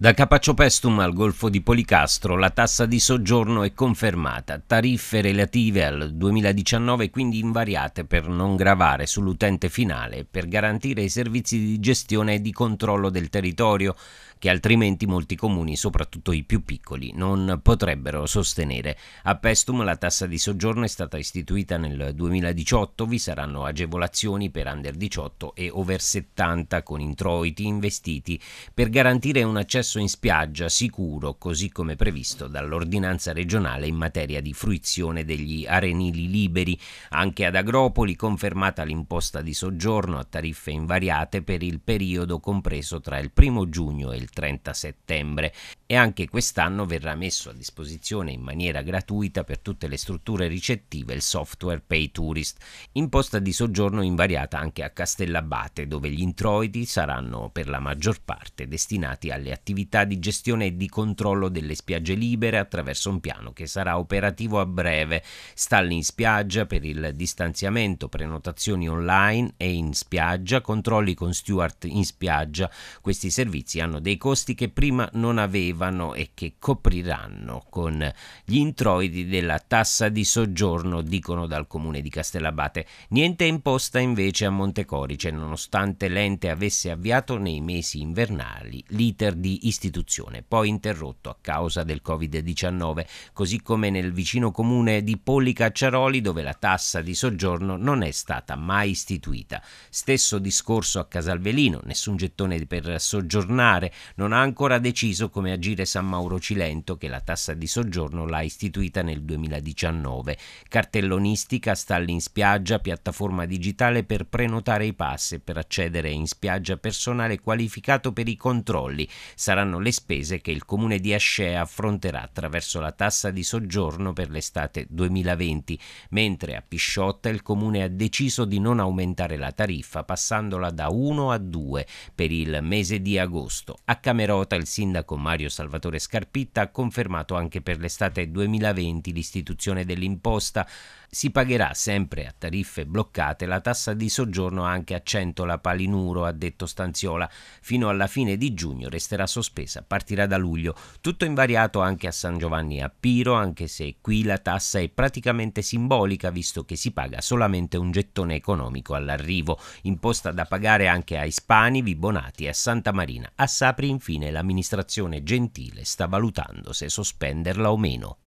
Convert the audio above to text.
Da Capaccio Pestum al Golfo di Policastro la tassa di soggiorno è confermata, tariffe relative al 2019 quindi invariate per non gravare sull'utente finale per garantire i servizi di gestione e di controllo del territorio che altrimenti molti comuni, soprattutto i più piccoli, non potrebbero sostenere. A Pestum la tassa di soggiorno è stata istituita nel 2018, vi saranno agevolazioni per under 18 e over 70 con introiti investiti per garantire un accesso accesso in spiaggia sicuro, così come previsto dall'ordinanza regionale in materia di fruizione degli arenili liberi. Anche ad Agropoli confermata l'imposta di soggiorno a tariffe invariate per il periodo compreso tra il 1 giugno e il 30 settembre e anche quest'anno verrà messo a disposizione in maniera gratuita per tutte le strutture ricettive il software Pay Tourist, imposta di soggiorno invariata anche a Castellabate, dove gli introiti saranno per la maggior parte destinati alle attività di gestione e di controllo delle spiagge libere attraverso un piano che sarà operativo a breve, stalli in spiaggia per il distanziamento, prenotazioni online e in spiaggia, controlli con steward in spiaggia. Questi servizi hanno dei costi che prima non avevano avevano e che copriranno con gli introiti della tassa di soggiorno, dicono dal comune di Castellabate. Niente imposta invece a Montecorice, cioè, nonostante l'ente avesse avviato nei mesi invernali l'iter di istituzione, poi interrotto a causa del Covid-19, così come nel vicino comune di Polli Cacciaroli, dove la tassa di soggiorno non è stata mai istituita. Stesso discorso a Casalvelino, nessun gettone per soggiornare, non ha ancora deciso come agire Agire San Mauro Cilento che la tassa di soggiorno l'ha istituita nel 2019. Cartellonistica, stalli in spiaggia, piattaforma digitale per prenotare i pass e per accedere in spiaggia personale qualificato per i controlli. Saranno le spese che il comune di Ascea affronterà attraverso la tassa di soggiorno per l'estate 2020, mentre a Pisciotta il comune ha deciso di non aumentare la tariffa passandola da 1 a 2 per il mese di agosto. A Camerota il sindaco Mario Salvatore Scarpitta ha confermato anche per l'estate 2020 l'istituzione dell'imposta si pagherà sempre a tariffe bloccate la tassa di soggiorno anche a Centola Palinuro, ha detto Stanziola. Fino alla fine di giugno resterà sospesa, partirà da luglio. Tutto invariato anche a San Giovanni a Piro, anche se qui la tassa è praticamente simbolica visto che si paga solamente un gettone economico all'arrivo, imposta da pagare anche a Ispani, Vibonati e a Santa Marina. A Sapri infine l'amministrazione gentile sta valutando se sospenderla o meno.